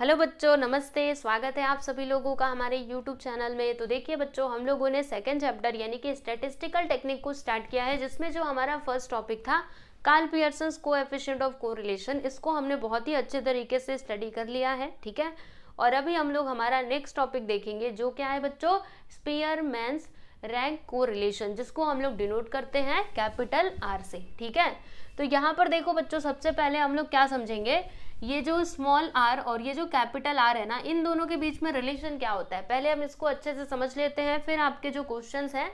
Hello बच्चों नमस्ते स्वागत है आप सभी लोगों का हमारे यूट्यूब चैनल में तो देखिए बच्चों हम लोगों ने सेकंड चैप्टर यानी कि स्टेटिस्टिकल टेक्निक को स्टार्ट किया है जिसमें जो हमारा फर्स्ट टॉपिक था Karl Pearson coefficient of correlation इसको हमने बहुत ही अच्छे तरीके से स्टडी कर लिया है ठीक है और अभी हम लोग हमारा नेक्स्ट टॉपिक देखेंगे जो क्या है बच्चों स्पीयर मैंस रैंक को जिसको हम लोग डिनोट करते हैं कैपिटल आर से ठीक है तो यहाँ पर देखो बच्चों सबसे पहले हम लोग क्या समझेंगे ये जो स्मॉल आर और ये जो कैपिटल आर है ना इन दोनों के बीच में रिलेशन क्या होता है पहले हम इसको अच्छे से समझ लेते हैं फिर आपके जो क्वेश्चन हैं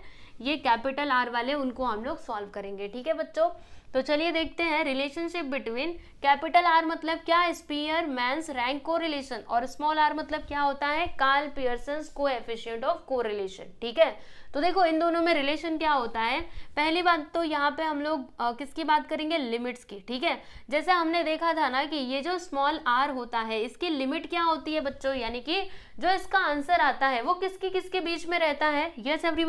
ये कैपिटल आर वाले उनको हम लोग सॉल्व करेंगे ठीक है बच्चों तो चलिए देखते हैं रिलेशनशिप बिटवीन कैपिटल आर मतलब क्या Spearman's rank correlation और स्मॉल आर मतलब क्या होता है Karl Pearson coefficient of correlation ठीक है तो देखो इन दोनों में रिलेशन क्या होता है पहली बात तो यहाँ पे हम लोग किसकी बात करेंगे लिमिट्स की ठीक है जैसे हमने देखा था ना कि ये जो स्मॉल आर होता है इसकी लिमिट क्या होती है बच्चों यानी कि जो इसका आंसर आता है वो किसकी किसके बीच में रहता है यस एवरी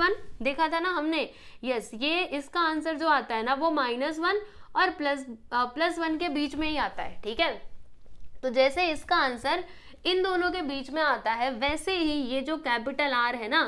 देखा था ना हमने यस yes, ये इसका आंसर जो आता है ना वो माइनस वन और प्लस प्लस वन के बीच में ही आता है ठीक है तो जैसे इसका आंसर इन दोनों के बीच में आता है वैसे ही ये जो कैपिटल आर है ना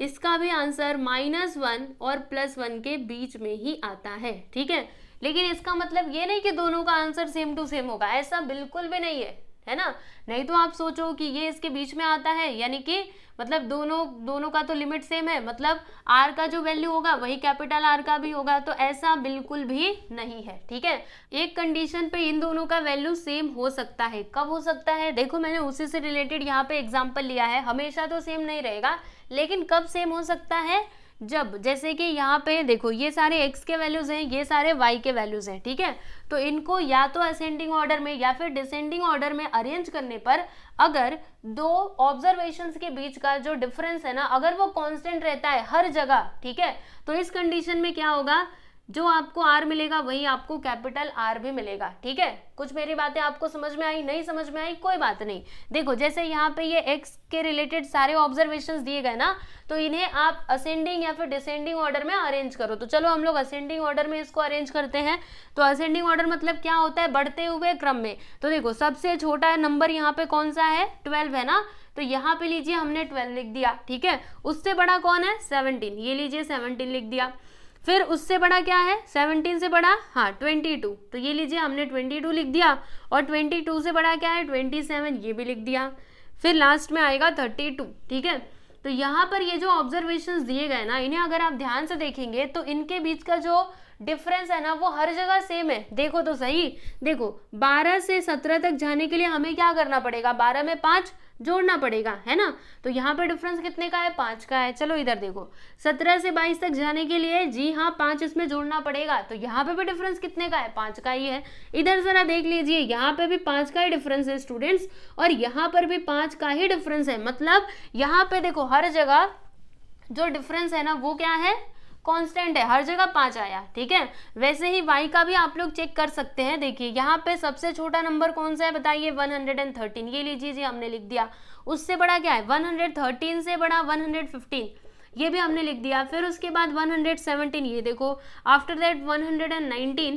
इसका भी आंसर माइनस वन और प्लस वन के बीच में ही आता है ठीक है लेकिन इसका मतलब ये नहीं कि दोनों का आंसर सेम टू सेम होगा ऐसा बिल्कुल भी नहीं है है ना नहीं तो आप सोचो कि ये इसके बीच में आता है यानी कि मतलब दोनों दोनों का तो लिमिट सेम है मतलब आर का जो वैल्यू होगा वही कैपिटल आर का भी होगा तो ऐसा बिल्कुल भी नहीं है ठीक है एक कंडीशन पे इन दोनों का वैल्यू सेम हो सकता है कब हो सकता है देखो मैंने उसी से रिलेटेड यहाँ पे एग्जाम्पल लिया है हमेशा तो सेम नहीं रहेगा लेकिन कब सेम हो सकता है जब जैसे कि यहाँ पे देखो ये सारे x के वैल्यूज़ हैं ये सारे y के वैल्यूज़ हैं ठीक है तो इनको या तो असेंडिंग ऑर्डर में या फिर डिसेंडिंग ऑर्डर में अरेंज करने पर अगर दो ऑब्जर्वेशन के बीच का जो डिफरेंस है ना अगर वो कांस्टेंट रहता है हर जगह ठीक है तो इस कंडीशन में क्या होगा जो आपको आर मिलेगा वही आपको कैपिटल आर भी मिलेगा ठीक है कुछ मेरी बातें आपको समझ में आई नहीं समझ में आई कोई बात नहीं देखो जैसे यहाँ पे ये एक्स के रिलेटेड सारे ऑब्जर्वेशंस दिए गए ना तो इन्हें आप असेंडिंग या फिर डिसेंडिंग ऑर्डर में अरेंज करो तो चलो हम लोग असेंडिंग ऑर्डर में इसको अरेंज करते हैं तो असेंडिंग ऑर्डर मतलब क्या होता है बढ़ते हुए क्रम में तो देखो सबसे छोटा नंबर यहाँ पे कौन सा है ट्वेल्व है ना तो यहाँ पे लीजिए हमने ट्वेल्व लिख दिया ठीक है उससे बड़ा कौन है सेवनटीन ये लीजिए सेवनटीन लिख दिया फिर उससे बड़ा क्या है 17 से बड़ा हाँ ट्वेंटी टू तो ये लीजिए हमने 22 लिख दिया और ट्वेंटी टू से बड़ा क्या है ट्वेंटी सेवन ये भी लिख दिया फिर लास्ट में आएगा थर्टी टू ठीक है तो यहाँ पर ये जो ऑब्जर्वेशंस दिए गए ना इन्हें अगर आप ध्यान से देखेंगे तो इनके बीच का जो डिफरेंस है ना वो हर जगह सेम है देखो तो सही देखो 12 से 17 तक जाने के लिए हमें क्या करना पड़ेगा 12 में पाँच जोड़ना पड़ेगा है ना तो यहाँ पर डिफरेंस कितने का है पाँच का है चलो इधर देखो सत्रह से बाईस तक जाने के लिए जी हाँ पाँच इसमें जोड़ना पड़ेगा तो यहाँ पे भी डिफरेंस कितने का है पाँच का ही है इधर ज़रा देख लीजिए यहाँ पे भी पाँच का ही डिफरेंस है स्टूडेंट्स और यहाँ पर भी पाँच का ही डिफरेंस है मतलब यहाँ पे देखो हर जगह जो डिफरेंस है ना वो क्या है कांस्टेंट है हर जगह पाँच आया ठीक है वैसे ही वाई का भी आप लोग चेक कर सकते हैं देखिए यहाँ पे सबसे छोटा नंबर कौन सा है बताइए 113 ये लीजिए जी हमने लिख दिया उससे बड़ा क्या है 113 से बड़ा 115 ये भी हमने लिख दिया फिर उसके बाद 117 ये देखो आफ्टर दैट 119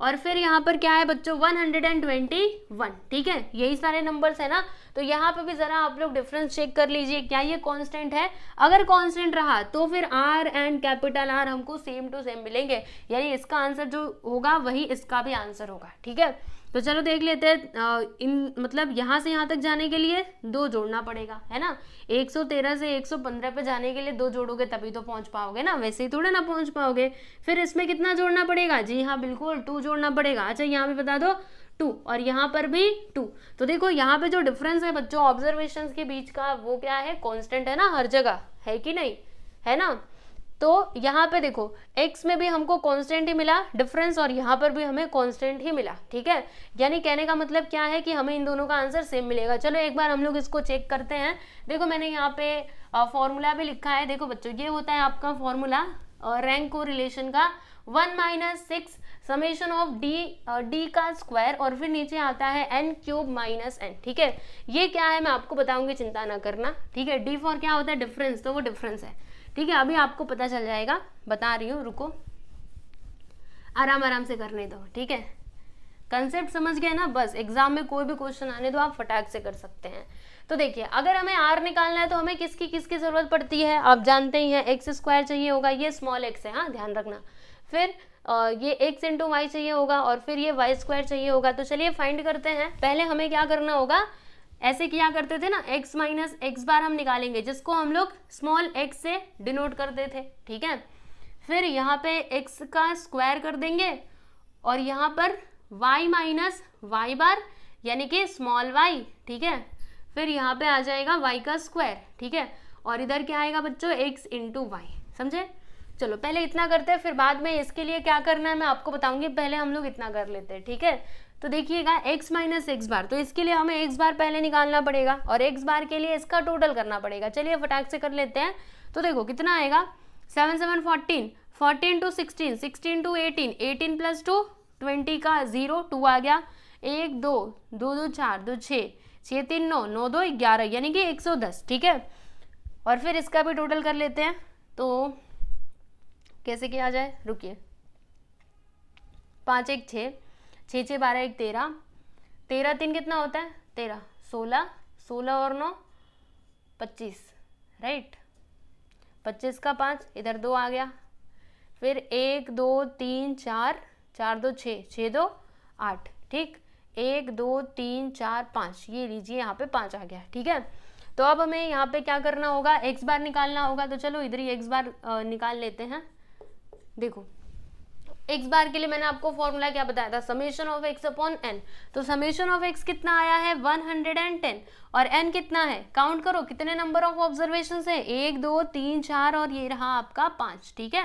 और फिर यहाँ पर क्या है बच्चों 121 ठीक है यही सारे नंबर्स है ना तो यहाँ पे भी ज़रा आप लोग डिफरेंस चेक कर लीजिए क्या ये कांस्टेंट है अगर कांस्टेंट रहा तो फिर आर एंड कैपिटल आर हमको सेम टू सेम मिलेंगे यानी इसका आंसर जो होगा वही इसका भी आंसर होगा ठीक है तो चलो देख लेते हैं इन मतलब यहाँ से यहाँ तक जाने के लिए दो जोड़ना पड़ेगा है ना 113 से 115 पे जाने के लिए दो जोड़ोगे तभी तो पहुँच पाओगे ना वैसे ही थोड़ा ना पहुँच पाओगे फिर इसमें कितना जोड़ना पड़ेगा जी हाँ बिल्कुल टू जोड़ना पड़ेगा अच्छा यहाँ भी बता दो टू और यहाँ पर भी टू तो देखो यहाँ पे जो डिफरेंस है बच्चों ऑब्जर्वेशन के बीच का वो क्या है कॉन्स्टेंट है ना हर जगह है कि नहीं है ना तो यहाँ पे देखो x में भी हमको कांस्टेंट ही मिला डिफरेंस और यहाँ पर भी हमें कांस्टेंट ही मिला ठीक है यानी कहने का मतलब क्या है कि हमें इन दोनों का आंसर सेम मिलेगा चलो एक बार हम लोग इसको चेक करते हैं देखो मैंने यहाँ पे फॉर्मूला भी लिखा है देखो बच्चों ये होता है आपका फॉर्मूला रैंक को रिलेशन का one minus six summation of D D का स्क्वायर और फिर नीचे आता है एन क्यूब माइनस एन ठीक है ये क्या है मैं आपको बताऊंगी चिंता ना करना ठीक है डी फॉर क्या होता है डिफरेंस तो वो डिफरेंस है ठीक है अभी आपको पता चल जाएगा बता रही हूँ रुको आराम आराम से करने दो ठीक है कंसेप्ट समझ गए ना बस एग्जाम में कोई भी क्वेश्चन आने दो आप फटाक से कर सकते हैं तो देखिए अगर हमें आर निकालना है तो हमें किसकी किसकी ज़रूरत पड़ती है आप जानते ही हैं एक्स स्क्वायर चाहिए होगा ये स्मॉल एक्स है हाँ ध्यान रखना फिर ये एक्स इंटू वाई चाहिए होगा और फिर ये वाई स्क्वायर चाहिए होगा तो चलिए फाइंड करते हैं पहले हमें क्या करना होगा ऐसे क्या करते थे ना x माइनस एक्स बार हम निकालेंगे जिसको हम लोग स्मॉल x से डिनोट करते थे ठीक है फिर यहाँ पे x का स्क्वायर कर देंगे और यहाँ पर y माइनस वाई बार यानी कि स्मॉल y ठीक है फिर यहाँ पे आ जाएगा y का स्क्वायर ठीक है और इधर क्या आएगा बच्चों x इंटू वाई समझे चलो पहले इतना करते हैं फिर बाद में इसके लिए क्या करना है मैं आपको बताऊंगी पहले हम लोग इतना कर लेते हैं ठीक है तो देखिएगा x माइनस एक्स बार तो इसके लिए हमें x बार पहले निकालना पड़ेगा और x बार के लिए इसका टोटल करना पड़ेगा चलिए फटाक से कर लेते हैं तो देखो कितना आएगा seven seven fourteen fourteen two sixteen sixteen two eighteen eighteen plus two twenty का जीरो टू आ गया एक दो दो दो चार दो छः छः तीन नौ नौ दो ग्यारह यानी कि एक सौ दस ठीक है और फिर इसका भी टोटल कर लेते हैं तो कैसे किया जाए रुकिए पाँच एक छः छः छः बारह एक तेरह तेरह तीन कितना होता है तेरह सोलह सोलह और नौ पच्चीस राइट पच्चीस का पाँच इधर दो आ गया फिर एक दो तीन चार चार दो छः छः दो आठ ठीक एक दो तीन चार पाँच ये लीजिए यहाँ पे पाँच आ गया ठीक है तो अब हमें यहाँ पे क्या करना होगा एक्स बार निकालना होगा तो चलो इधर ही एक्स बार निकाल लेते हैं देखो एक्स बार के लिए मैंने आपको फॉर्मूला क्या बताया था summation of X upon N तो समेशन ऑफ एक्स कितना आया है 110 और एन कितना है काउंट करो कितने नंबर ऑफ ऑब्जर्वेशन है एक दो तीन चार और ये रहा आपका पांच ठीक है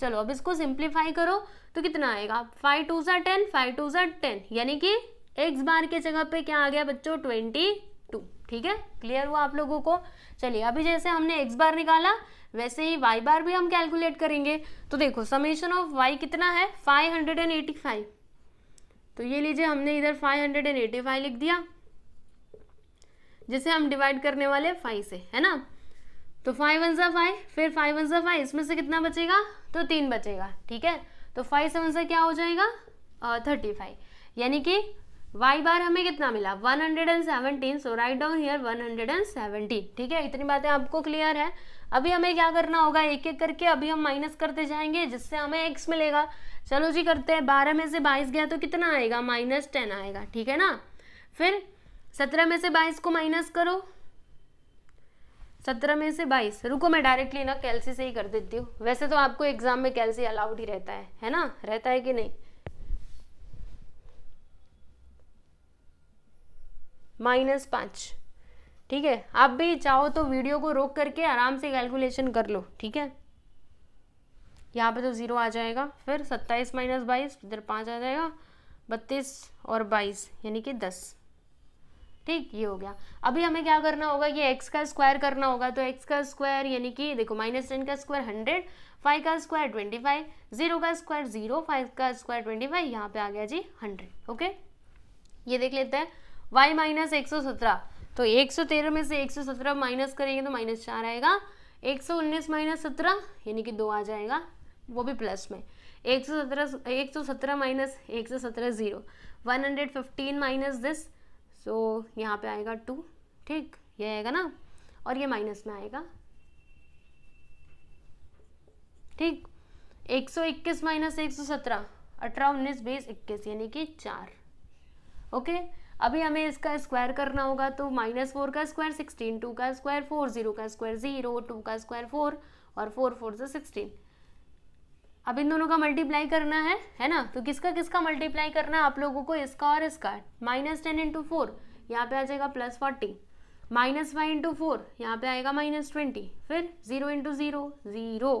चलो अब इसको सिंप्लीफाई करो तो कितना आएगा फाइव टू जर टेन फाइव टू जर टेन यानी कि एक्स बार के जगह पे क्या आ गया बच्चों ट्वेंटी ठीक है क्लियर हुआ आप लोगों को चलिए अभी जैसे हमने एक्स बार निकाला वैसे ही वाई बार भी हम कैलकुलेट करेंगे तो देखो समेशन ऑफ वाई कितना है 585 तो ये लीजिए हमने इधर 585 लिख दिया जिसे हम डिवाइड करने वाले फाइव से है ना तो फाइव वन सा फाइव फिर फाइव वन सा फाइव इसमें से कितना बचेगा तो तीन बचेगा ठीक है तो फाइव सेवन सा क्या हो जाएगा थर्टी फाइव यानी कि वाई बार हमें कितना मिला 117 सो राइट डाउन हियर 117 ठीक है इतनी बातें आपको क्लियर है अभी हमें क्या करना होगा एक एक करके अभी हम माइनस करते जाएंगे जिससे हमें एक्स मिलेगा चलो जी करते हैं बारह में से बाईस गया तो कितना आएगा माइनस टेन आएगा ठीक है ना फिर सत्रह में से बाईस को माइनस करो सत्रह में से बाईस रुको मैं डायरेक्टली ना कैलसी से ही कर देती हूँ वैसे तो आपको एग्जाम में कैलसी अलाउड ही रहता है है ना रहता है कि नहीं माइनस पाँच ठीक है आप भी चाहो तो वीडियो को रोक करके आराम से कैलकुलेशन कर लो ठीक है यहाँ पे तो ज़ीरो आ जाएगा फिर सत्ताईस माइनस बाईस इधर पाँच आ जाएगा बत्तीस और बाईस यानी कि दस ठीक ये हो गया अभी हमें क्या करना होगा ये एक्स का स्क्वायर करना होगा तो एक्स का स्क्वायर यानी कि देखो माइनस टेन का स्क्वायर हंड्रेड फाइव का स्क्वायर ट्वेंटी फाइव जीरो का स्क्वायर जीरो फाइव का स्क्वायर ट्वेंटी फाइव यहाँ पे आ गया जी हंड्रेड ओके ये देख लेते हैं वाई माइनस एक सौ सत्रह तो 113 में से 117 माइनस करेंगे तो माइनस चार आएगा 119 माइनस सत्रह यानी कि दो आ जाएगा वो भी प्लस में 117 117 माइनस एक सौ सत्रह zero fifteen minus this so यहाँ पे आएगा टू ठीक ये आएगा ना और ये माइनस में आएगा ठीक 121 माइनस एक सौ सत्रह अठारह उन्नीस बीस इक्कीस यानी कि चार ओके अभी हमें इसका स्क्वायर करना होगा तो माइनस फोर का स्क्वायर सिक्सटीन टू का स्क्वायर फोर जीरो का स्क्वायर जीरो टू का स्क्वायर फोर और फोर फोर से सिक्सटीन अब इन दोनों का मल्टीप्लाई करना है है ना तो किसका किसका मल्टीप्लाई करना है आप लोगों को इसका और इसका माइनस टेन इंटू फोर यहाँ पे आ जाएगा plus forty minus five into four यहाँ पे आएगा माइनस ट्वेंटी फिर zero into zero zero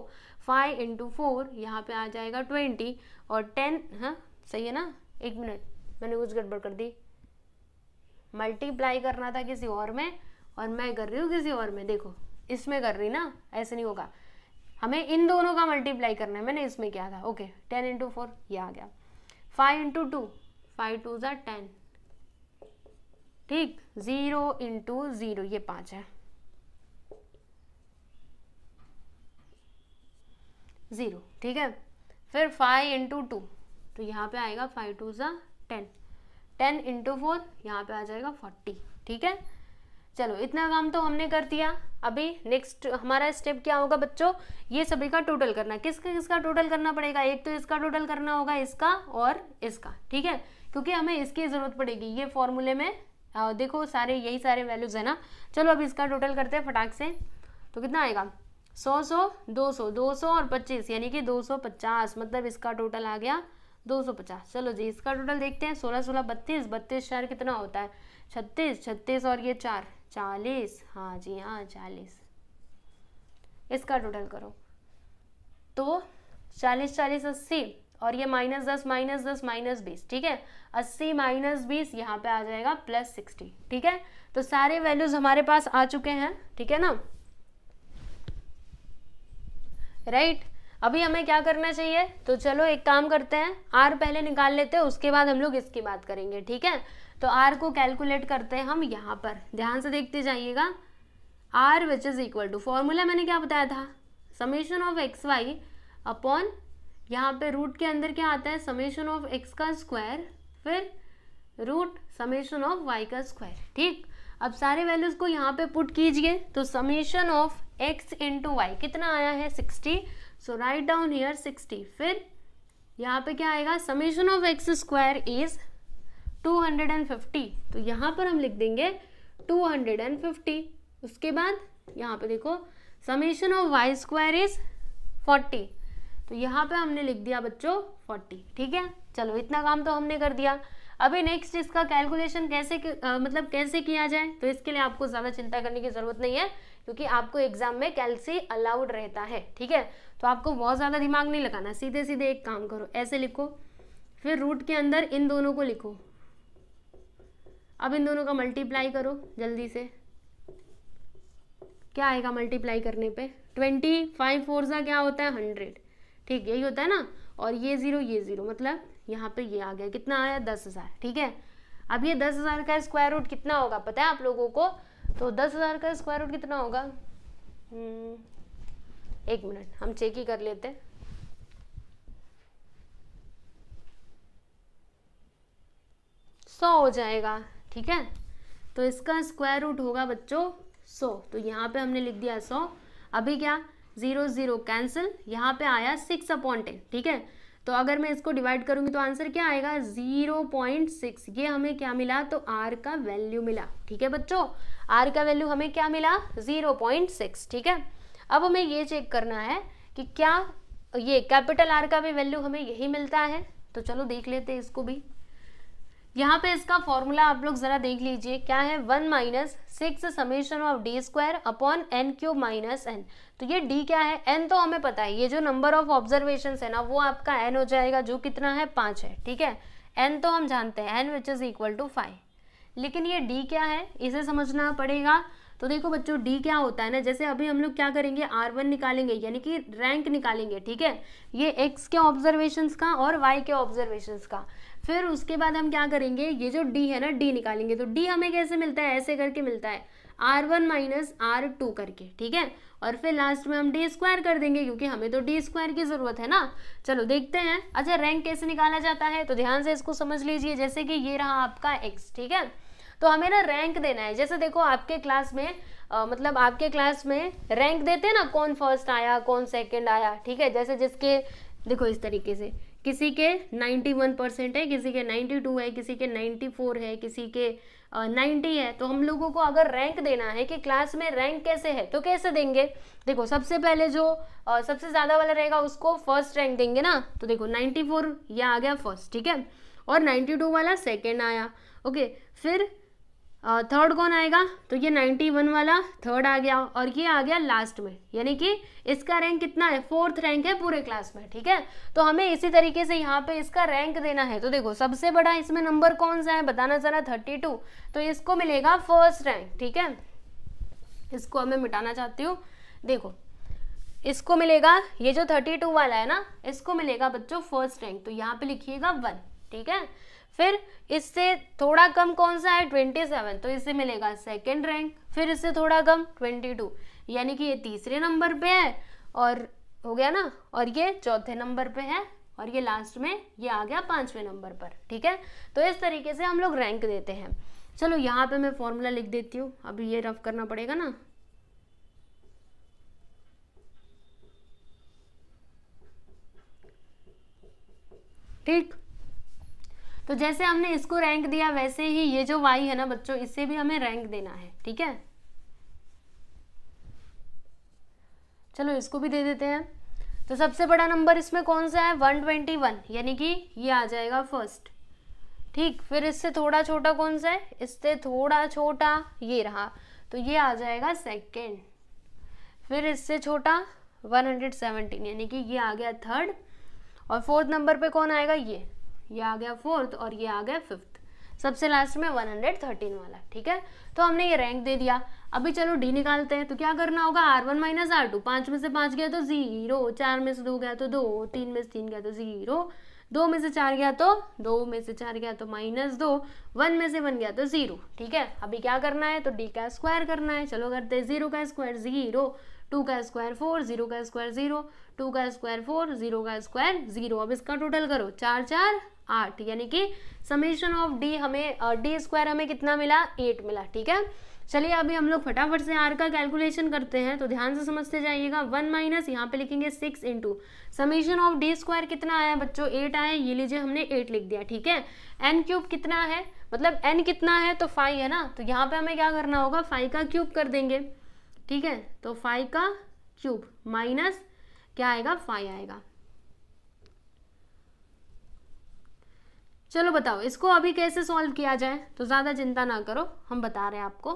five into four यहाँ पे आ जाएगा ट्वेंटी और टेन हाँ सही है ना एक मिनट मैंने कुछ गड़बड़ कर दी मल्टीप्लाई करना था किसी और में और मैं कर रही हूँ किसी और में देखो इसमें कर रही ना ऐसे नहीं होगा हमें इन दोनों का मल्टीप्लाई करना है मैंने इसमें क्या था ओके टेन इंटू फोर ये आ गया five into two five two ज़ा टेन ठीक ज़ीरो इंटू ज़ीरो ये पाँच है ज़ीरो ठीक है फिर फाइव इंटू टू तो यहाँ पे आएगा फाइव टू ज़ा टेन टेन इंटू फोर यहाँ पे आ जाएगा फोर्टी ठीक है चलो इतना काम तो हमने कर दिया अभी नेक्स्ट हमारा स्टेप क्या होगा बच्चों ये सभी का टोटल करना किसका किसका टोटल करना पड़ेगा एक तो इसका टोटल करना होगा इसका और इसका ठीक है क्योंकि हमें इसकी ज़रूरत पड़ेगी ये फॉर्मूले में आ, देखो सारे यही सारे वैल्यूज़ है ना चलो अब इसका टोटल करते हैं फटाक से तो कितना आएगा सौ सौ दो सौ दो सौ और पच्चीस यानी कि दो सौ पचास मतलब इसका टोटल आ गया 250 चलो जी इसका टोटल देखते हैं सोलह सोलह बत्तीस बत्तीस चार कितना होता है छत्तीस छत्तीस और ये चार चालीस हाँ जी हाँ चालीस इसका टोटल करो तो चालीस चालीस अस्सी और ये माइनस दस माइनस दस माइनस बीस ठीक है अस्सी माइनस बीस यहाँ पे आ जाएगा प्लस सिक्सटी ठीक है तो सारे वैल्यूज हमारे पास आ चुके हैं ठीक है ना राइट right? अभी हमें क्या करना चाहिए तो चलो एक काम करते हैं आर पहले निकाल लेते हैं उसके बाद हम लोग इसकी बात करेंगे ठीक है तो आर को कैलकुलेट करते हैं हम यहाँ पर ध्यान से देखते जाइएगा R which is equal to formula मैंने क्या बताया था summation of X Y upon यहाँ पे रूट के अंदर क्या आता है समेशन ऑफ एक्स का स्क्वायर फिर रूट समेशन ऑफ वाई का स्क्वायर ठीक अब सारे वैल्यूज़ को यहाँ पे पुट कीजिए तो summation of X into Y कितना आया है sixty so write down here sixty फिर यहाँ पे क्या आएगा summation of X square is 250 तो यहाँ पर हम लिख देंगे 250 उसके बाद यहाँ पे देखो summation of Y square is 40 तो यहाँ पे हमने लिख दिया बच्चों 40 ठीक है चलो इतना काम तो हमने कर दिया अभी नेक्स्ट इसका कैलकुलेशन कैसे आ, मतलब कैसे किया जाए तो इसके लिए आपको ज़्यादा चिंता करने की ज़रूरत नहीं है क्योंकि आपको एग्जाम में कैलसी अलाउड रहता है ठीक है तो आपको बहुत ज़्यादा दिमाग नहीं लगाना सीधे सीधे एक काम करो ऐसे लिखो फिर रूट के अंदर इन दोनों को लिखो अब इन दोनों का मल्टीप्लाई करो जल्दी से क्या आएगा मल्टीप्लाई करने पे ट्वेंटी फाइव फोर सा क्या होता है हंड्रेड ठीक यही होता है ना और ये ज़ीरो ये ज़ीरो मतलब यहाँ पे ये आ गया कितना आया दस हज़ार ठीक है अब ये दस हज़ार का स्क्वायर रूट कितना होगा पता है आप लोगों को तो दस हज़ार का स्क्वायर रूट कितना होगा हम्म, एक मिनट हम चेक ही कर लेते हैं सौ हो जाएगा ठीक है तो इसका स्क्वायर रूट होगा बच्चों सौ तो यहाँ पे हमने लिख दिया सौ अभी क्या ज़ीरो ज़ीरो कैंसिल यहाँ पे आया सिक्स अपॉन टेन ठीक है तो अगर मैं इसको डिवाइड करूँगी तो आंसर क्या आएगा ज़ीरो पॉइंट सिक्स ये हमें क्या मिला तो आर का वैल्यू मिला ठीक है बच्चों आर का वैल्यू हमें क्या मिला ज़ीरो पॉइंट सिक्स ठीक है अब हमें ये चेक करना है कि क्या ये कैपिटल आर का भी वैल्यू हमें यही मिलता है तो चलो देख लेते हैं इसको भी यहाँ पे इसका फॉर्मूला आप लोग ज़रा देख लीजिए क्या है one minus six summation of D square upon N cube minus N तो ये डी क्या है एन तो हमें पता है ये जो नंबर ऑफ ऑब्जर्वेशन है ना वो आपका एन हो जाएगा जो कितना है पाँच है ठीक है एन तो हम जानते हैं N which is equal to five लेकिन ये डी क्या है इसे समझना पड़ेगा तो देखो बच्चों डी क्या होता है ना जैसे अभी हम लोग क्या करेंगे आर वन निकालेंगे यानी कि रैंक निकालेंगे ठीक है ये एक्स के ऑब्जर्वेशंस का और वाई के ऑब्जर्वेशंस का फिर उसके बाद हम क्या करेंगे ये जो डी है ना डी निकालेंगे तो डी हमें कैसे मिलता है ऐसे करके मिलता है R one minus R two करके ठीक है और फिर लास्ट में हम डी स्क्वायर कर देंगे क्योंकि हमें तो डी स्क्वायर की ज़रूरत है ना चलो देखते हैं अच्छा रैंक कैसे निकाला जाता है तो ध्यान से इसको समझ लीजिए जैसे कि ये रहा आपका एक्स ठीक है तो हमें ना रैंक देना है जैसे देखो आपके क्लास में आ, मतलब आपके क्लास में रैंक देते हैं ना कौन फर्स्ट आया कौन सेकंड आया ठीक है जैसे जिसके देखो इस तरीके से किसी के 91 परसेंट है किसी के 92 है किसी के 94 है किसी के नाइन्टी है तो हम लोगों को अगर रैंक देना है कि क्लास में रैंक कैसे है तो कैसे देंगे देखो सबसे पहले जो आ, सबसे ज़्यादा वाला रहेगा उसको फर्स्ट रैंक देंगे ना तो देखो फोर ये आ गया फर्स्ट ठीक है और टू वाला सेकेंड आया ओके फिर थर्ड कौन आएगा तो ये 91 वाला थर्ड आ गया और ये आ गया लास्ट में यानी कि इसका रैंक कितना है फोर्थ रैंक है पूरे क्लास में ठीक है तो हमें इसी तरीके से यहाँ पे इसका रैंक देना है तो देखो सबसे बड़ा इसमें नंबर कौन सा है बताना जरा 32 तो इसको मिलेगा फर्स्ट रैंक ठीक है इसको हमें मिटाना चाहती हूँ देखो इसको मिलेगा ये जो टू वाला है ना इसको मिलेगा बच्चों फर्स्ट रैंक तो यहाँ पे लिखिएगा वन ठीक है फिर इससे थोड़ा कम कौन सा है ट्वेंटी सेवन तो इससे मिलेगा सेकेंड रैंक फिर इससे थोड़ा कम ट्वेंटी टू यानी कि ये तीसरे नंबर पे है और हो गया ना और ये चौथे नंबर पे है और ये लास्ट में ये आ गया पांचवे नंबर पर ठीक है तो इस तरीके से हम लोग रैंक देते हैं चलो यहाँ पे मैं फॉर्मूला लिख देती हूँ अभी ये रफ करना पड़ेगा ना ठीक तो जैसे हमने इसको रैंक दिया वैसे ही ये जो वाई है ना बच्चों इसे भी हमें रैंक देना है ठीक है चलो इसको भी दे देते हैं तो सबसे बड़ा नंबर इसमें कौन सा है 121 यानी कि ये आ जाएगा फर्स्ट ठीक फिर इससे थोड़ा छोटा कौन सा है इससे थोड़ा छोटा ये रहा तो ये आ जाएगा सेकेंड फिर इससे छोटा 117 यानी कि ये आ गया थर्ड और फोर्थ नंबर पे कौन आएगा ये ये आ गया फोर्थ और ये आ गया फिफ्थ सबसे लास्ट में 113 वाला ठीक है तो हमने ये रैंक दे दिया अभी चलो डी निकालते हैं तो क्या करना होगा R one minus R two पाँच में से पाँच गया तो ज़ीरो चार में से दो गया तो दो तीन में से तीन गया तो ज़ीरो दो में से चार गया तो दो में से चार गया तो माइनस दो वन में से वन गया तो ज़ीरो ठीक है अभी क्या करना है तो डी का स्क्वायर करना है चलो करते हैं ज़ीरो का स्क्वायर ज़ीरो टू का स्क्वायर फोर जीरो का स्क्वायर ज़ीरो टू का स्क्वायर फोर जीरो का स्क्वायर ज़ीरो अब इसका टोटल करो चार चार आठ यानी कि समेशन ऑफ डी हमें डी स्क्वायर हमें कितना मिला एट मिला ठीक है चलिए अभी हम लोग फटाफट से आर का कैलकुलेशन करते हैं तो ध्यान से समझते जाइएगा वन माइनस यहाँ पे लिखेंगे six into summation of D square कितना आया बच्चों एट आया ये लीजिए हमने एट लिख दिया ठीक है एन क्यूब कितना है मतलब एन कितना है तो फाइव है ना तो यहाँ पे हमें क्या करना होगा फाइव का क्यूब कर देंगे ठीक है तो फाइव का क्यूब माइनस क्या आएगा फाइव आएगा चलो बताओ इसको अभी कैसे सॉल्व किया जाए तो ज़्यादा चिंता ना करो हम बता रहे हैं आपको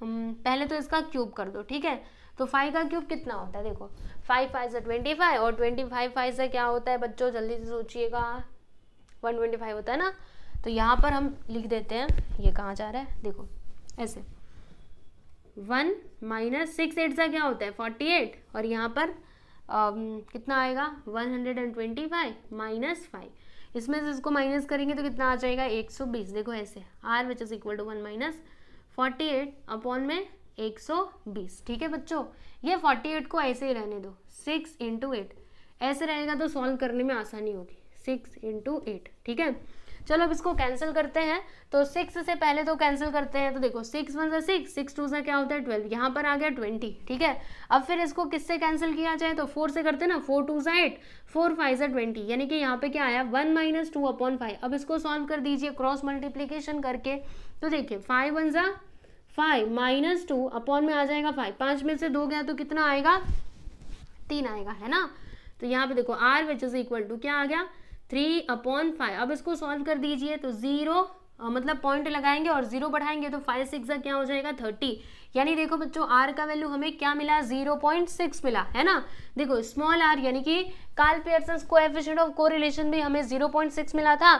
हम पहले तो इसका क्यूब कर दो ठीक है तो फाइव का क्यूब कितना होता है देखो फाइव फाइव से ट्वेंटी फाइव और ट्वेंटी फाइव फाइव से क्या होता है बच्चों जल्दी से सोचिएगा वन ट्वेंटी फाइव होता है ना तो यहाँ पर हम लिख देते हैं ये कहाँ जा रहा है देखो ऐसे वन माइनस सिक्स एट सा क्या होता है फोर्टी एट और यहाँ पर आ, कितना आएगा one hundred and twenty five minus five इसमें से इसको माइनस करेंगे तो कितना आ जाएगा 120 देखो ऐसे R which is equal to one minus forty upon में 120 ठीक है बच्चों ये 48 को ऐसे ही रहने दो 6 इंटू एट ऐसे रहेगा तो सॉल्व करने में आसानी होगी 6 इंटू एट ठीक है चलो अब इसको कैंसिल करते हैं तो सिक्स से पहले तो कैंसिल करते हैं तो देखो सिक्स वन सा सिक्स सिक्स टू से क्या होता है ट्वेल्व यहाँ पर आ गया ट्वेंटी ठीक है अब फिर इसको किससे कैंसिल किया जाए तो फोर से करते हैं ना फोर टू सा एट फोर फाइव सा ट्वेंटी यानी कि यहाँ पे क्या आया one minus two upon five अब इसको सॉल्व कर दीजिए क्रॉस मल्टीप्लीकेशन करके तो देखिए फाइव वन सा फाइव माइनस टू अपॉन में आ जाएगा फाइव पाँच में से दो गया तो कितना आएगा तीन आएगा है ना तो यहाँ पे देखो R which is equal to क्या आ गया थ्री अपॉन फाइव अब इसको सॉल्व कर दीजिए तो ज़ीरो मतलब पॉइंट लगाएंगे और ज़ीरो बढ़ाएंगे तो फाइव सिक्स क्या हो जाएगा थर्टी यानी देखो बच्चों आर का वैल्यू हमें क्या मिला जीरो पॉइंट सिक्स मिला है ना देखो स्मॉल आर यानी कि Karl Pearson coefficient of correlation भी हमें जीरो पॉइंट सिक्स मिला था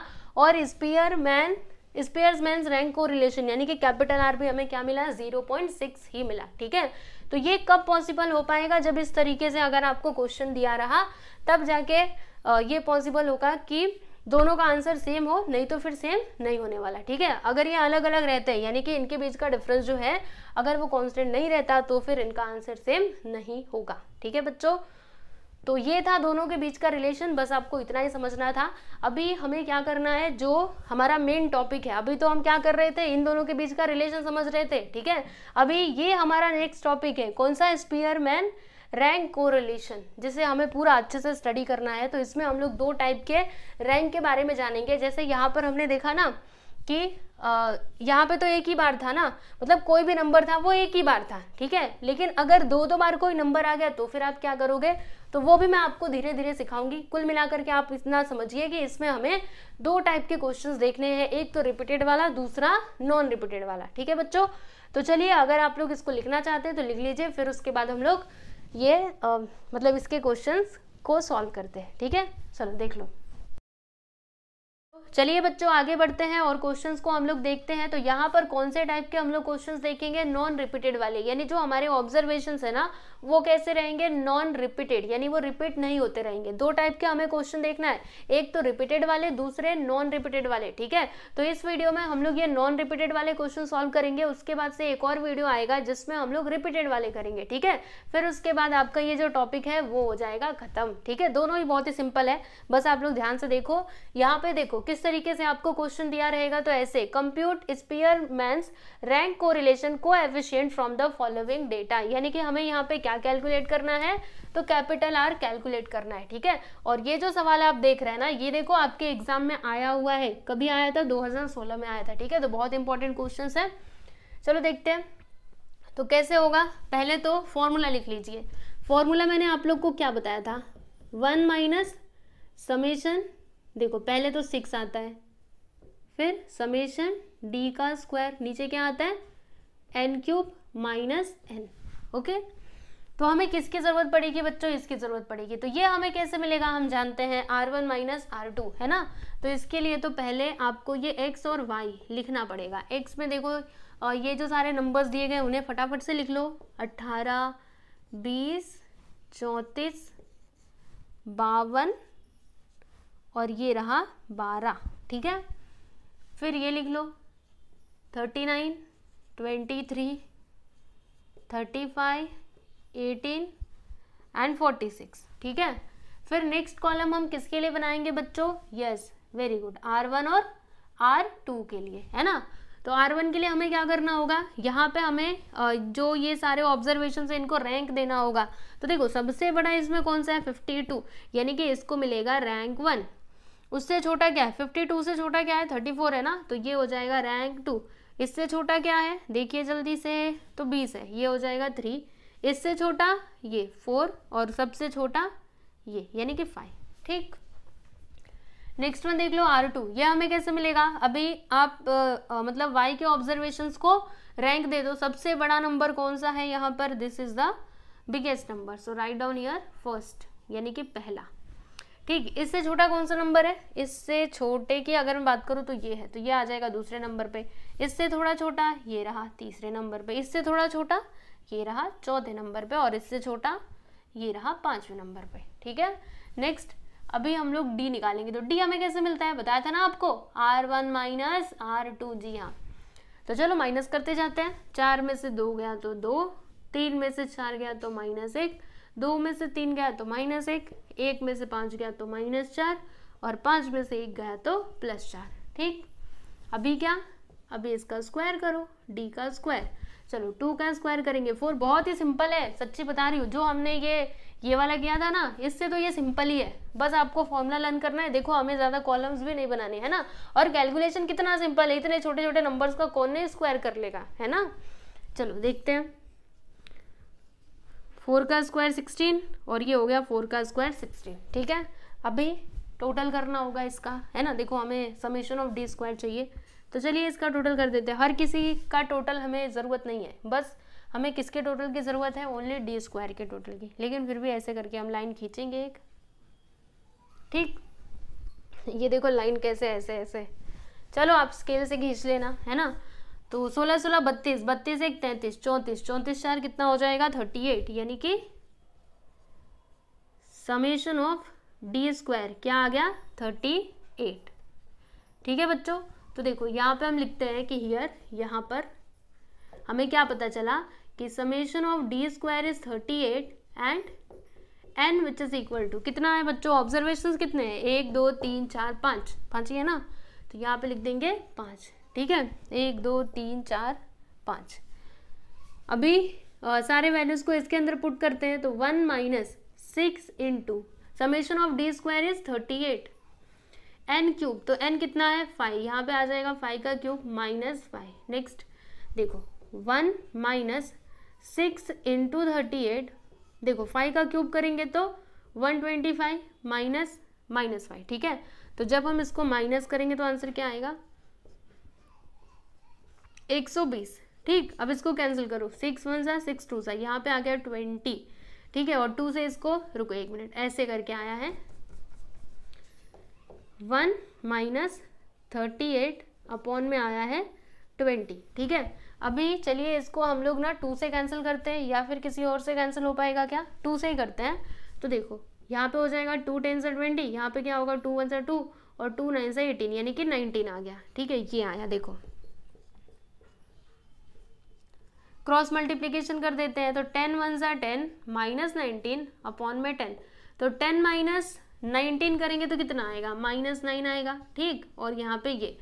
और Spearman Spearman rank correlation यानी कि कैपिटल आर भी हमें क्या मिला 0.6 ही मिला ठीक है तो ये कब पॉसिबल हो पाएगा जब इस तरीके से अगर आपको क्वेश्चन दिया रहा तब जाके ये पॉसिबल होगा कि दोनों का आंसर सेम हो नहीं तो फिर सेम नहीं होने वाला ठीक है अगर ये अलग अलग रहते हैं यानी कि इनके बीच का डिफरेंस जो है अगर वो कांस्टेंट नहीं रहता तो फिर इनका आंसर सेम नहीं होगा ठीक है बच्चों तो ये था दोनों के बीच का रिलेशन बस आपको इतना ही समझना था अभी हमें क्या करना है जो हमारा मेन टॉपिक है अभी तो हम क्या कर रहे थे इन दोनों के बीच का रिलेशन समझ रहे थे ठीक है अभी ये हमारा नेक्स्ट टॉपिक है कौन सा स्पीयर मैन रैंक कोरिलेशन जिसे हमें पूरा अच्छे से स्टडी करना है तो इसमें हम लोग दो टाइप के रैंक के बारे में जानेंगे जैसे यहाँ पर हमने देखा ना कि यहाँ पे तो एक ही बार था ना मतलब कोई भी नंबर था वो एक ही बार था ठीक है लेकिन अगर दो दो बार कोई नंबर आ गया तो फिर आप क्या करोगे तो वो भी मैं आपको धीरे धीरे सिखाऊंगी कुल मिलाकर के आप इतना समझिए कि इसमें हमें दो टाइप के क्वेश्चंस देखने हैं एक तो रिपीटेड वाला दूसरा नॉन रिपीटेड वाला ठीक है बच्चों तो चलिए अगर आप लोग इसको लिखना चाहते हैं तो लिख लीजिए फिर उसके बाद हम लोग ये आ, मतलब इसके क्वेश्चंस को सॉल्व करते हैं ठीक है चलो देख लो चलिए बच्चों आगे बढ़ते हैं और क्वेश्चंस को हम लोग देखते हैं तो यहाँ पर कौन से टाइप के हम लोग क्वेश्चंस देखेंगे नॉन रिपीटेड वाले यानी जो हमारे ऑब्जर्वेशंस है ना वो कैसे रहेंगे नॉन रिपीटेड यानी वो रिपीट नहीं होते रहेंगे दो टाइप के हमें क्वेश्चन देखना है एक तो रिपीटेड वाले दूसरे नॉन रिपीटेड वाले ठीक है तो इस वीडियो में हम लोग ये नॉन रिपीटेड वाले क्वेश्चन सॉल्व करेंगे उसके बाद से एक और वीडियो आएगा जिसमें हम लोग रिपीटेड वाले करेंगे ठीक है फिर उसके बाद आपका ये जो टॉपिक है वो हो जाएगा खत्म ठीक है दोनों ही बहुत ही सिंपल है बस आप लोग ध्यान से देखो यहाँ पे देखो किस जिस तरीके से आपको क्वेश्चन दिया रहेगा तो ऐसे compute Spearman rank correlation coefficient from the following data यानी कि हमें यहाँ पे क्या कैलकुलेट करना है तो कैपिटल आर कैलकुलेट करना है ठीक है और ये जो सवाल आप देख रहे हैं ना ये देखो आपके एग्जाम में आया हुआ है कभी आया था दो में आया था ठीक है तो बहुत इंपॉर्टेंट क्वेश्चन है चलो देखते हैं तो कैसे होगा पहले तो फॉर्मूला लिख लीजिए फॉर्मूला मैंने आप लोग को क्या बताया था वन माइनस समेशन देखो पहले तो सिक्स आता है फिर समेशन डी का स्क्वायर नीचे क्या आता है N cube minus N okay तो हमें किसकी ज़रूरत पड़ेगी बच्चों इसकी ज़रूरत पड़ेगी तो ये हमें कैसे मिलेगा हम जानते हैं R one minus R two है ना तो इसके लिए तो पहले आपको ये एक्स और वाई लिखना पड़ेगा एक्स में देखो ये जो सारे नंबर्स दिए गए उन्हें फटाफट से लिख लो अट्ठारह बीस चौंतीस बावन और ये रहा बारह ठीक है फिर ये लिख लो thirty nine twenty three thirty five eighteen and forty six ठीक है फिर नेक्स्ट कॉलम हम किसके लिए बनाएंगे बच्चों yes very good R one और आर टू के लिए है ना तो आर वन के लिए हमें क्या करना होगा यहाँ पे हमें जो ये सारे ऑब्जर्वेशन है इनको रैंक देना होगा तो देखो सबसे बड़ा इसमें कौन सा है फिफ्टी टू यानी कि इसको मिलेगा रैंक वन उससे छोटा क्या है फिफ्टी टू से छोटा क्या है थर्टी फोर है ना तो ये हो जाएगा रैंक टू इससे छोटा क्या है देखिए जल्दी से तो बीस है ये हो जाएगा थ्री इससे छोटा ये फोर और सबसे छोटा ये यानी कि फाइव ठीक नेक्स्ट में देख लो आर टू ये हमें कैसे मिलेगा अभी आप आ, आ, मतलब वाई के ऑब्जर्वेशन को रैंक दे दो सबसे बड़ा नंबर कौन सा है यहाँ पर this is the biggest number so write down your first यानी कि पहला ठीक इससे छोटा कौन सा नंबर है इससे छोटे की अगर मैं बात करूँ तो ये है तो ये आ जाएगा दूसरे नंबर पे इससे थोड़ा छोटा ये रहा तीसरे नंबर पे इससे थोड़ा छोटा ये रहा चौथे नंबर पे और इससे छोटा ये रहा पाँचवें नंबर पे ठीक है नेक्स्ट अभी हम लोग डी निकालेंगे तो डी हमें कैसे मिलता है बताया था ना आपको R one minus R two जी हाँ तो चलो माइनस करते जाते हैं चार में से दो गया तो दो तीन में से चार गया तो माइनस एक दो में से तीन गया तो माइनस एक एक में से पाँच गया तो माइनस चार और पाँच में से एक गया तो प्लस चार ठीक अभी क्या अभी इसका स्क्वायर करो डी का स्क्वायर चलो टू का स्क्वायर करेंगे फोर बहुत ही सिंपल है सच्ची बता रही हूँ जो हमने ये ये वाला किया था ना इससे तो ये सिंपल ही है बस आपको फॉर्मूला लर्न करना है देखो हमें ज़्यादा कॉलम्स भी नहीं बनाने है ना और कैलकुलेशन कितना सिंपल है इतने छोटे छोटे नंबर्स का कौन नहीं स्क्वायर कर लेगा है ना चलो देखते हैं फोर का स्क्वायर सिक्सटीन और ये हो गया फोर का स्क्वायर सिक्सटीन ठीक है अभी टोटल करना होगा इसका है ना देखो हमें समेशन ऑफ डी स्क्वायर चाहिए तो चलिए इसका टोटल कर देते हैं हर किसी का टोटल हमें ज़रूरत नहीं है बस हमें किसके टोटल की ज़रूरत है ओनली डी स्क्वायर के टोटल की लेकिन फिर भी ऐसे करके हम लाइन खींचेंगे एक ठीक ये देखो लाइन कैसे ऐसे ऐसे चलो आप स्केल से खींच लेना है ना तो सोलह सोलह बत्तीस बत्तीस एक तैंतीस चौंतीस चौंतीस चार कितना हो जाएगा थर्टी एट यानी कि समेशन ऑफ डी स्क्वायर क्या आ गया थर्टी एट ठीक है बच्चों तो देखो यहाँ पे हम लिखते हैं कि हियर यहाँ पर हमें क्या पता चला कि summation of D square is thirty eight and N which is equal to कितना है बच्चों ऑब्जर्वेशन कितने हैं एक दो तीन चार पाँच पाँच ही है ना तो यहाँ पे लिख देंगे पाँच ठीक है एक दो तीन चार पाँच अभी आ, सारे वैल्यूज़ को इसके अंदर पुट करते हैं तो one minus six into summation of D square is thirty eight N cube तो एन कितना है फाइव यहाँ पे आ जाएगा फाइव का क्यूब माइनस फाइव नेक्स्ट देखो one minus six into thirty eight देखो फाइव का क्यूब करेंगे तो one twenty five minus minus five ठीक है तो जब हम इसको माइनस करेंगे तो आंसर क्या आएगा एक सौ बीस ठीक अब इसको कैंसिल करो सिक्स वन सा सिक्स टू सा यहाँ पे आ गया ट्वेंटी ठीक है और टू से इसको रुको एक मिनट ऐसे करके आया है one minus thirty eight upon में आया है ट्वेंटी ठीक है अभी चलिए इसको हम लोग ना टू से कैंसिल करते हैं या फिर किसी और से कैंसिल हो पाएगा क्या टू से ही करते हैं तो देखो यहाँ पे हो जाएगा टू टेन से ट्वेंटी यहाँ पे क्या होगा टू वन से टू और टू नाइन से एटीन यानी कि नाइनटीन आ गया ठीक है ये आया देखो क्रॉस मल्टीप्लीकेशन कर देते हैं तो टेन वन ज़ा टेन माइनस नाइनटीन अपॉन में टेन तो टेन माइनस नाइनटीन करेंगे तो कितना आएगा माइनस नाइन आएगा ठीक और यहाँ पे ये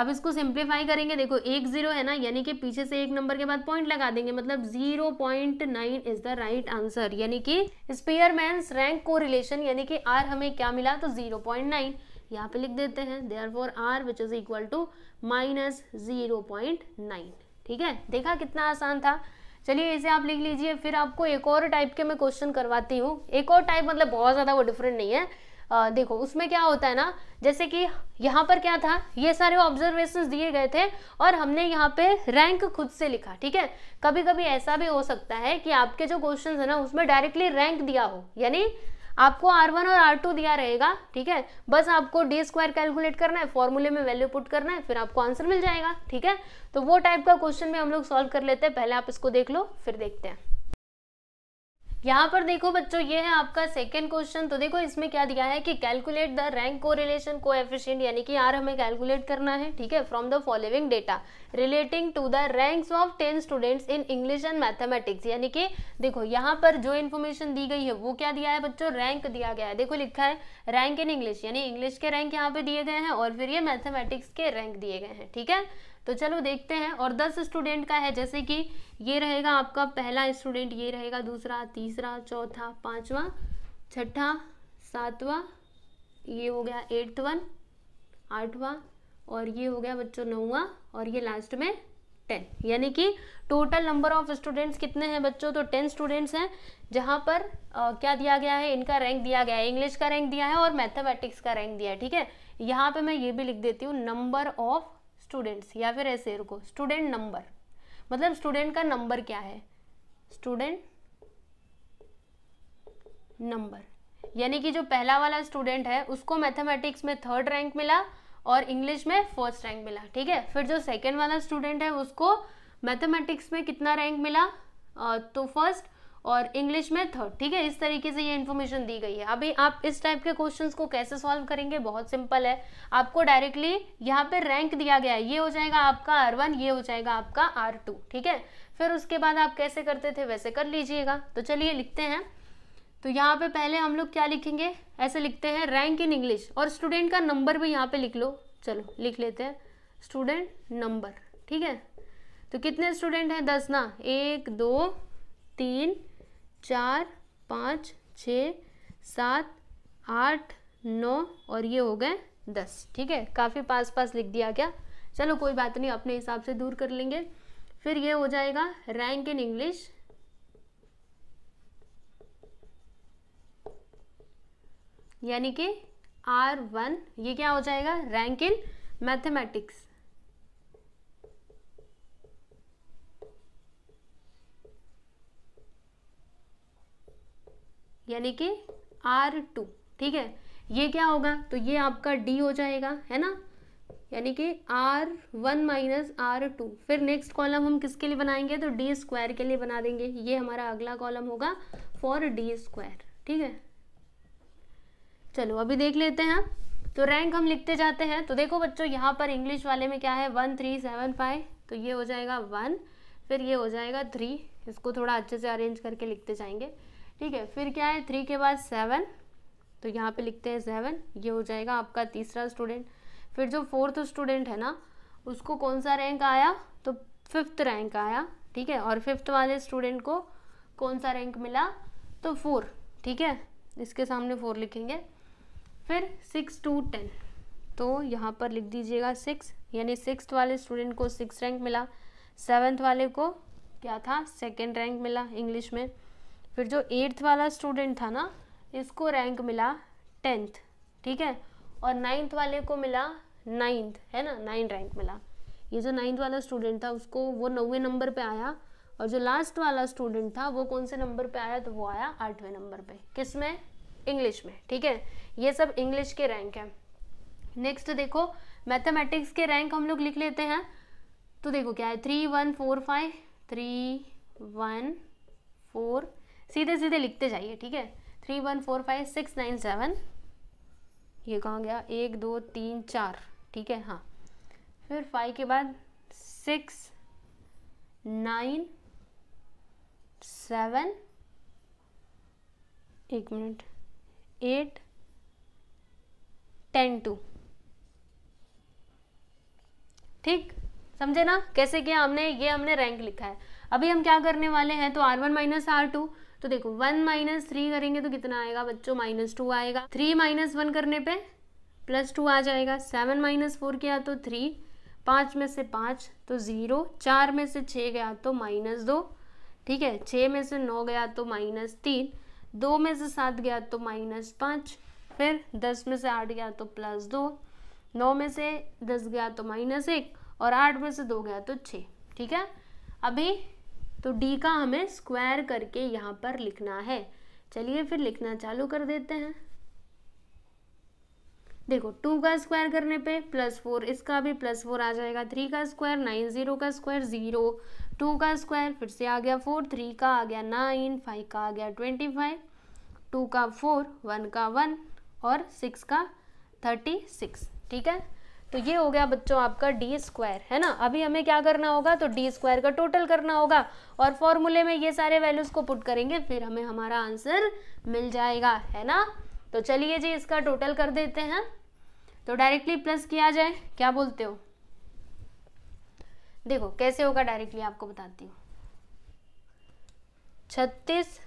अब इसको सिंप्लीफाई करेंगे देखो एक जीरो है ना यानी कि पीछे से एक नंबर के बाद पॉइंट लगा देंगे मतलब zero point nine is the right answer यानी कि स्पीयरमैन रैंक को रिलेशन यानी कि आर हमें क्या मिला तो जीरो पॉइंट नाइन यहाँ पे लिख देते हैं therefore R which is equal to minus zero point nine ठीक है देखा कितना आसान था चलिए इसे आप लिख लीजिए फिर आपको एक और टाइप के मैं क्वेश्चन करवाती हूँ एक और टाइप मतलब बहुत ज़्यादा वो डिफरेंट नहीं है आ, देखो उसमें क्या होता है ना जैसे कि यहाँ पर क्या था ये सारे ऑब्जर्वेशंस दिए गए थे और हमने यहाँ पे रैंक खुद से लिखा ठीक है कभी कभी ऐसा भी हो सकता है कि आपके जो क्वेश्चन है ना उसमें डायरेक्टली रैंक दिया हो यानी आपको आर वन और आर टू दिया रहेगा ठीक है बस आपको डी स्क्वायर कैलकुलेट करना है फॉर्मूले में वैल्यू पुट करना है फिर आपको आंसर मिल जाएगा ठीक है तो वो टाइप का क्वेश्चन भी हम लोग सॉल्व कर लेते हैं पहले आप इसको देख लो फिर देखते हैं यहाँ पर देखो बच्चों ये है आपका सेकेंड क्वेश्चन तो देखो इसमें क्या दिया है कि calculate the rank correlation coefficient यानी कि यार हमें कैलकुलेट करना है ठीक है from the following data relating to the ranks of ten students in English and mathematics यानी कि देखो यहाँ पर जो इन्फॉर्मेशन दी गई है वो क्या दिया है बच्चों रैंक दिया गया है देखो लिखा है रैंक इन इंग्लिश यानी इंग्लिश के रैंक यहाँ पे दिए गए हैं और फिर ये मैथमेटिक्स के रैंक दिए गए हैं ठीक है तो चलो देखते हैं और दस स्टूडेंट का है जैसे कि ये रहेगा आपका पहला स्टूडेंट ये रहेगा दूसरा तीसरा चौथा पाँचवा छठा सातवा ये हो गया एट्थ वन आठवा और ये हो गया बच्चों नौवा और ये लास्ट में टेन यानी कि टोटल नंबर ऑफ स्टूडेंट्स कितने हैं बच्चों तो टेन स्टूडेंट्स हैं जहाँ पर आ, क्या दिया गया है इनका रैंक दिया गया है इंग्लिश का रैंक दिया है और मैथमेटिक्स का रैंक दिया है ठीक है यहाँ पे मैं ये भी लिख देती हूँ नंबर ऑफ स्टूडेंट्स या फिर ऐसे रुको स्टूडेंट नंबर मतलब स्टूडेंट का नंबर क्या है स्टूडेंट नंबर यानी कि जो पहला वाला स्टूडेंट है उसको मैथमेटिक्स में थर्ड रैंक मिला और इंग्लिश में फर्स्ट रैंक मिला ठीक है फिर जो सेकेंड वाला स्टूडेंट है उसको मैथमेटिक्स में कितना रैंक मिला तो फर्स्ट और इंग्लिश में थर्ड ठीक है इस तरीके से ये इन्फॉर्मेशन दी गई है अभी आप इस टाइप के क्वेश्चंस को कैसे सॉल्व करेंगे बहुत सिंपल है आपको डायरेक्टली यहाँ पे रैंक दिया गया है ये हो जाएगा आपका आर वन ये हो जाएगा आपका आर टू ठीक है फिर उसके बाद आप कैसे करते थे वैसे कर लीजिएगा तो चलिए लिखते हैं तो यहाँ पे पहले हम लोग क्या लिखेंगे ऐसे लिखते हैं रैंक इन इंग्लिश और स्टूडेंट का नंबर भी यहाँ पे लिख लो चलो लिख लेते हैं स्टूडेंट नंबर ठीक है तो कितने स्टूडेंट हैं दस ना एक दो तीन चार पाँच छ सात आठ नौ और ये हो गए दस ठीक है काफ़ी पास पास लिख दिया क्या चलो कोई बात नहीं अपने हिसाब से दूर कर लेंगे फिर ये हो जाएगा रैंक इन इंग्लिश यानी कि आर वन ये क्या हो जाएगा रैंक इन मैथमेटिक्स यानी कि आर टू ठीक है ये क्या होगा तो ये आपका डी हो जाएगा है ना यानी कि R one minus R two फिर नेक्स्ट कॉलम हम किसके लिए बनाएंगे तो डी स्क्वायर के लिए बना देंगे ये हमारा अगला कॉलम होगा फॉर डी स्क्वायर ठीक है चलो अभी देख लेते हैं तो रैंक हम लिखते जाते हैं तो देखो बच्चों यहाँ पर इंग्लिश वाले में क्या है वन थ्री सेवन फाइव तो ये हो जाएगा वन फिर ये हो जाएगा थ्री इसको थोड़ा अच्छे से अरेंज करके लिखते जाएंगे ठीक है फिर क्या है थ्री के बाद सेवन तो यहाँ पे लिखते हैं सेवन ये हो जाएगा आपका तीसरा स्टूडेंट फिर जो फोर्थ स्टूडेंट है ना उसको कौन सा रैंक आया तो फिफ्थ रैंक आया ठीक है और फिफ्थ वाले स्टूडेंट को कौन सा रैंक मिला तो फोर ठीक है इसके सामने फोर लिखेंगे फिर सिक्स टू टेन तो यहाँ पर लिख दीजिएगा सिक्स यानी सिक्स वाले स्टूडेंट को सिक्स रैंक मिला सेवन्थ वाले को क्या था सेकेंड रैंक मिला इंग्लिश में फिर जो एट्थ वाला स्टूडेंट था ना इसको रैंक मिला टेंथ ठीक है और नाइन्थ वाले को मिला नाइन्थ है ना नाइन रैंक मिला ये जो नाइन्थ वाला स्टूडेंट था उसको वो नौवे नंबर पे आया और जो लास्ट वाला स्टूडेंट था वो कौन से नंबर पे आया तो वो आया आठवें नंबर पे किस में इंग्लिश में ठीक है ये सब इंग्लिश के रैंक है नेक्स्ट देखो मैथमेटिक्स के रैंक हम लोग लिख लेते हैं तो देखो क्या है three one four five three one four सीधे सीधे लिखते जाइए ठीक है three one four five six nine seven ये कहाँ गया एक दो तीन चार ठीक है हाँ फिर फाइव के बाद सिक्स नाइन सेवन एक मिनट एट टेन टू ठीक समझे ना कैसे किया हमने ये हमने रैंक लिखा है अभी हम क्या करने वाले हैं तो R one minus R two तो देखो वन माइनस थ्री करेंगे तो कितना आएगा बच्चों माइनस टू आएगा थ्री माइनस वन करने पे प्लस टू आ जाएगा सेवन माइनस फोर किया तो थ्री पाँच में से पाँच तो ज़ीरो चार में से छः गया तो माइनस दो ठीक है छः में से नौ गया तो माइनस तीन दो में से सात गया तो माइनस पाँच फिर दस में से आठ गया तो प्लस दो नौ में से दस गया तो माइनस एक और आठ में से दो गया तो छः ठीक है अभी तो डी का हमें स्क्वायर करके यहाँ पर लिखना है चलिए फिर लिखना चालू कर देते हैं देखो टू का स्क्वायर करने पे प्लस फोर इसका भी प्लस फोर आ जाएगा थ्री का स्क्वायर नाइन जीरो का स्क्वायर ज़ीरो टू का स्क्वायर फिर से आ गया फोर थ्री का आ गया नाइन फाइव का आ गया ट्वेंटी फाइव टू का फोर वन का वन और सिक्स का थर्टी सिक्स ठीक है तो ये हो गया बच्चों आपका डी स्क्वायर है ना अभी हमें क्या करना होगा तो डी स्क्वायर का टोटल करना होगा और फॉर्मूले में ये सारे वैल्यूज़ को पुट करेंगे फिर हमें हमारा आंसर मिल जाएगा है ना तो चलिए जी इसका टोटल कर देते हैं तो डायरेक्टली प्लस किया जाए क्या बोलते हो देखो कैसे होगा डायरेक्टली आपको बताती हूँ छत्तीस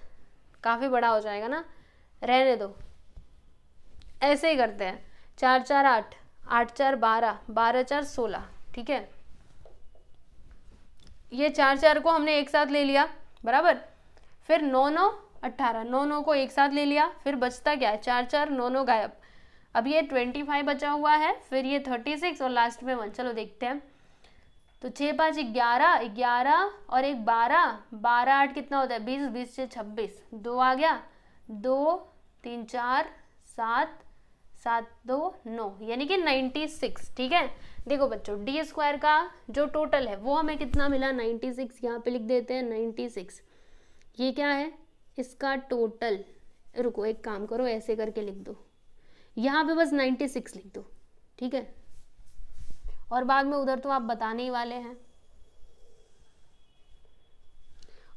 काफ़ी बड़ा हो जाएगा ना रहने दो ऐसे ही करते हैं चार चार आठ आठ चार बारह बारह चार सोलह ठीक है ये चार चार को हमने एक साथ ले लिया बराबर फिर नौ नौ अट्ठारह नौ नौ को एक साथ ले लिया फिर बचता क्या है चार चार नौ नौ गायब अब ये ट्वेंटी फाइव बचा हुआ है फिर ये थर्टी सिक्स और लास्ट में वन चलो देखते हैं तो छः पाँच ग्यारह ग्यारह और एक बारह बारह आठ कितना होता है बीस बीस से छब्बीस दो आ गया दो तीन चार सात सात दो नौ यानी कि नाइन्टी सिक्स ठीक है देखो बच्चों डी स्क्वायर का जो टोटल है वो हमें कितना मिला नाइन्टी सिक्स यहाँ पे लिख देते हैं नाइन्टी सिक्स ये क्या है इसका टोटल रुको एक काम करो ऐसे करके लिख दो यहाँ पे बस नाइन्टी सिक्स लिख दो ठीक है और बाद में उधर तो आप बताने ही वाले हैं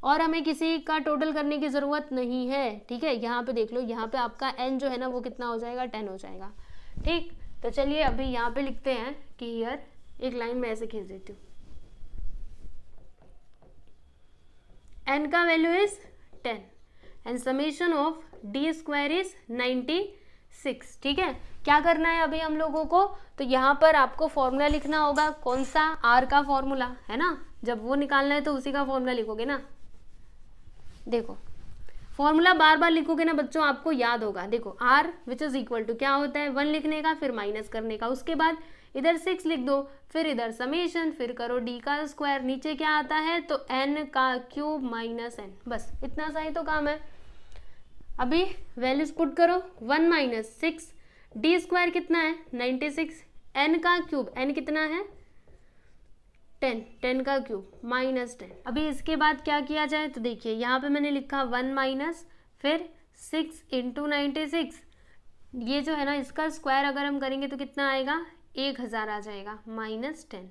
और हमें किसी का टोटल करने की ज़रूरत नहीं है ठीक है यहाँ पे देख लो यहाँ पे आपका एन जो है ना वो कितना हो जाएगा टेन हो जाएगा ठीक तो चलिए अभी यहाँ पे लिखते हैं कि हीयर एक लाइन में ऐसे खींच देती हूँ एन का value is ten and summation of D square is ninety six ठीक है क्या करना है अभी हम लोगों को तो यहाँ पर आपको फॉर्मूला लिखना होगा कौन सा आर का फॉर्मूला है ना जब वो निकालना है तो उसी का फॉर्मूला लिखोगे ना देखो फॉर्मूला बार बार लिखोगे ना बच्चों आपको याद होगा देखो R which is equal to क्या होता है वन लिखने का फिर माइनस करने का उसके बाद इधर सिक्स लिख दो फिर इधर समेशन फिर करो डी का स्क्वायर नीचे क्या आता है तो एन का क्यूब माइनस एन बस इतना सा ही तो काम है अभी वैल्यूज पुट करो one minus six D square कितना है नाइन्टी सिक्स एन का क्यूब एन कितना है टेन टेन का क्यूब माइनस टेन अभी इसके बाद क्या किया जाए तो देखिए यहाँ पे मैंने लिखा वन माइनस फिर सिक्स इंटू नाइन्टी सिक्स ये जो है ना इसका स्क्वायर अगर हम करेंगे तो कितना आएगा एक हज़ार आ जाएगा माइनस टेन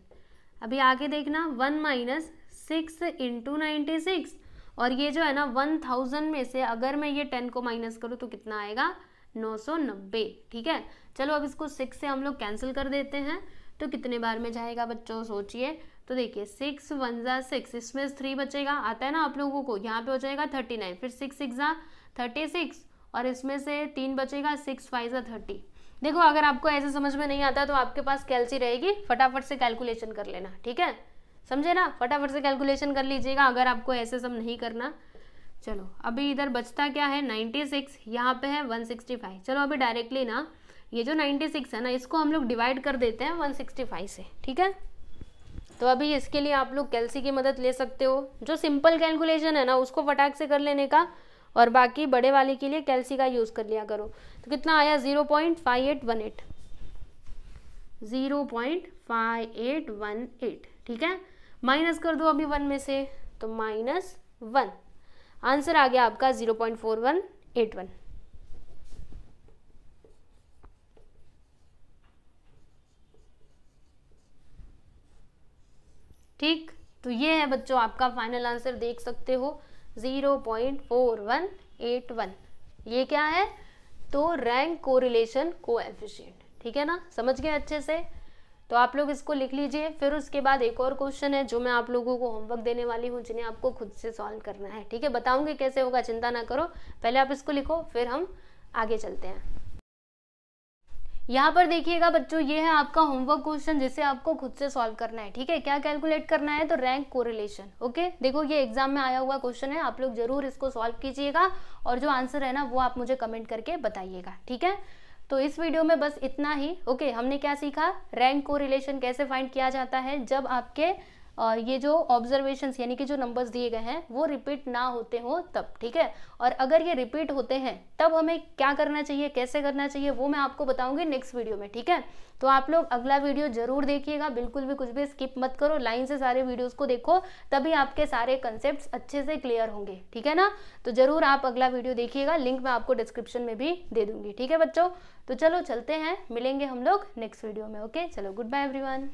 अभी आगे देखना one minus six into ninety six और ये जो है ना वन थाउजेंड में से अगर मैं ये टेन को माइनस करूँ तो कितना आएगा नौ सौ नब्बे ठीक है चलो अब इसको सिक्स से हम लोग कैंसिल कर देते हैं तो कितने बार में जाएगा बच्चों सोचिए तो देखिए सिक्स वन ज़ा सिक्स इसमें थ्री बचेगा आता है ना आप लोगों को यहाँ पे हो जाएगा थर्टी नाइन फिर सिक्स सिक्स ज़ा थर्टी सिक्स और इसमें से तीन बचेगा सिक्स फाइव ज़ा थर्टी देखो अगर आपको ऐसे समझ में नहीं आता तो आपके पास कैलसी रहेगी फटाफट से कैलकुलेशन कर लेना ठीक है समझे ना फटाफट से कैलकुलेशन कर लीजिएगा अगर आपको ऐसे सब नहीं करना चलो अभी इधर बचता क्या है नाइन्टी सिक्स यहाँ पे है वन सिक्सटी फाइव चलो अभी डायरेक्टली ना ये जो नाइन्टी सिक्स है ना इसको हम लोग डिवाइड कर देते हैं वन सिक्सटी फाइव से ठीक है तो अभी इसके लिए आप लोग कैलसी की मदद ले सकते हो जो सिंपल कैलकुलेशन है ना उसको फटाक से कर लेने का और बाकी बड़े वाले के लिए कैलसी का यूज़ कर लिया करो तो कितना आया zero point five eight one eight zero point five eight one eight ठीक है माइनस कर दो अभी वन में से तो माइनस वन आंसर आ गया आपका zero point four one eight one ठीक तो ये है बच्चों आपका फाइनल आंसर देख सकते हो zero point four one eight one ये क्या है तो रैंक कोरिलेशन को ठीक है ना समझ गए अच्छे से तो आप लोग इसको लिख लीजिए फिर उसके बाद एक और क्वेश्चन है जो मैं आप लोगों को होमवर्क देने वाली हूँ जिन्हें आपको खुद से सॉल्व करना है ठीक है बताऊंगी कैसे होगा चिंता ना करो पहले आप इसको लिखो फिर हम आगे चलते हैं यहाँ पर देखिएगा बच्चों ये है आपका होमवर्क क्वेश्चन जिसे आपको खुद से सॉल्व करना है ठीक है क्या कैलकुलेट करना है तो रैंक कोरिलेशन ओके देखो ये एग्जाम में आया हुआ क्वेश्चन है आप लोग जरूर इसको सॉल्व कीजिएगा और जो आंसर है ना वो आप मुझे कमेंट करके बताइएगा ठीक है तो इस वीडियो में बस इतना ही ओके हमने क्या सीखा रैंक कोरिलेशन कैसे फाइंड किया जाता है जब आपके ये जो ऑब्जर्वेशन यानी कि जो नंबर्स दिए गए हैं वो रिपीट ना होते हो तब ठीक है और अगर ये रिपीट होते हैं तब हमें क्या करना चाहिए कैसे करना चाहिए वो मैं आपको बताऊंगी नेक्स्ट वीडियो में ठीक है तो आप लोग अगला वीडियो जरूर देखिएगा बिल्कुल भी कुछ भी स्किप मत करो लाइन से सारे वीडियोस को देखो तभी आपके सारे कंसेप्ट अच्छे से क्लियर होंगे ठीक है ना तो जरूर आप अगला वीडियो देखिएगा लिंक मैं आपको डिस्क्रिप्शन में भी दे दूंगी ठीक है बच्चों तो चलो चलते हैं मिलेंगे हम लोग नेक्स्ट वीडियो में ओके चलो गुड बाय एवरीवन